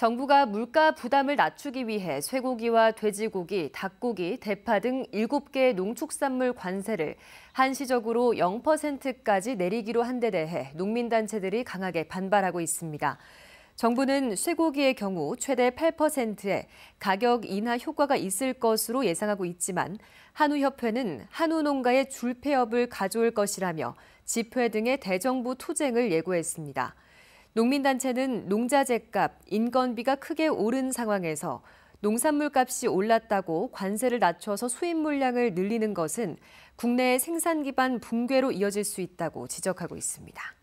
정부가 물가 부담을 낮추기 위해 쇠고기와 돼지고기, 닭고기, 대파 등 7개 농축산물 관세를 한시적으로 0%까지 내리기로 한 데 대해 농민단체들이 강하게 반발하고 있습니다. 정부는 쇠고기의 경우 최대 8%의 가격 인하 효과가 있을 것으로 예상하고 있지만 한우협회는 한우농가의 줄폐업을 가져올 것이라며 집회 등의 대정부 투쟁을 예고했습니다. 농민단체는 농자재값, 인건비가 크게 오른 상황에서 농산물값이 올랐다고 관세를 낮춰서 수입 물량을 늘리는 것은 국내의 생산 기반 붕괴로 이어질 수 있다고 지적하고 있습니다.